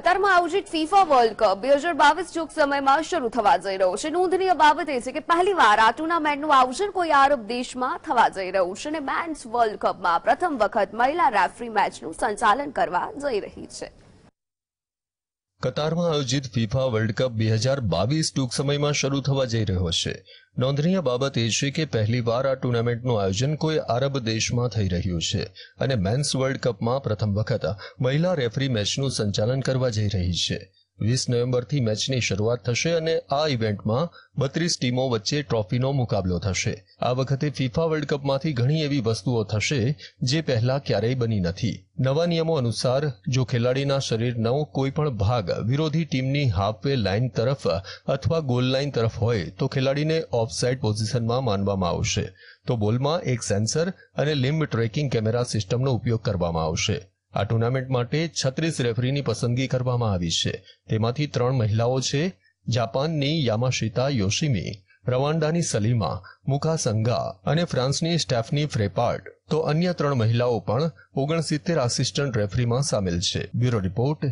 કતારમાં આયોજિત FIFA world cup બે હજાર બાવીસ ચોક સમયમાં શરૂ થવા જઈ રહ્યો છે નોંધનીય બાબત એ છે કે પહેલી વાર આ ટુર્નામેન્ટનું આયોજન કોઈ આરબ દેશમાં થવા જઈ રહ્યું છે અને મેન્સ વર્લ્ડ કપમાં પ્રથમ વખત મહિલા રેફરી મેચનું સંચાલન કરવા જઈ રહી છે કતારમાં આયોજિત ફિફા વર્લ્ડ કપ બે હજાર બાવીસ ટૂંક સમયમાં શરૂ થવા જઈ રહ્યો છે નોંધનીય બાબત એ છે કે પહેલીવાર આ ટુર્નામેન્ટનું આયોજન કોઈ આરબ દેશમાં થઈ રહ્યું છે અને મેન્સ વર્લ્ડ કપમાં પ્રથમ વખત મહિલા રેફરી મેચનું સંચાલન કરવા જઈ રહી છે વીસ નવેમ્બરથી મેચની શરૂઆત થશે અને આ ઇવેન્ટમાં બત્રીસ ટીમો વચ્ચે ટ્રોફીનો મુકાબલો થશે આ વખતે ફિફા વર્લ્ડ કપમાંથી ઘણી એવી વસ્તુઓ થશે જે પહેલા ક્યારેય બની નથી નવા નિયમો અનુસાર જો ખેલાડીના શરીરનો કોઈપણ ભાગ વિરોધી ટીમની હાફવે લાઇન તરફ અથવા ગોલ લાઇન તરફ હોય તો ખેલાડીને ઓફસાઇડ પોઝિશનમાં માનવામાં આવશે તો બોલમાં એક સેન્સર અને લિમ્બ ટ્રેકિંગ કેમેરા સિસ્ટમનો ઉપયોગ કરવામાં આવશે આ ટુર્નામેન્ટ માટે છત્રીસ રેફરીની પસંદગી કરવામાં આવી છે તેમાંથી ત્રણ મહિલાઓ છે જાપાનની યામાશિતા યોશિમી રવાન્ડાની સલીમા મુખા સંગા અને ફ્રાન્સની સ્ટેફની ફ્રેપાર્ટ તો અન્ય ત્રણ મહિલાઓ પણ ઓગણસિત્તેર આસિસ્ટન્ટ રેફરીમાં સામેલ છે બ્યુરો રિપોર્ટ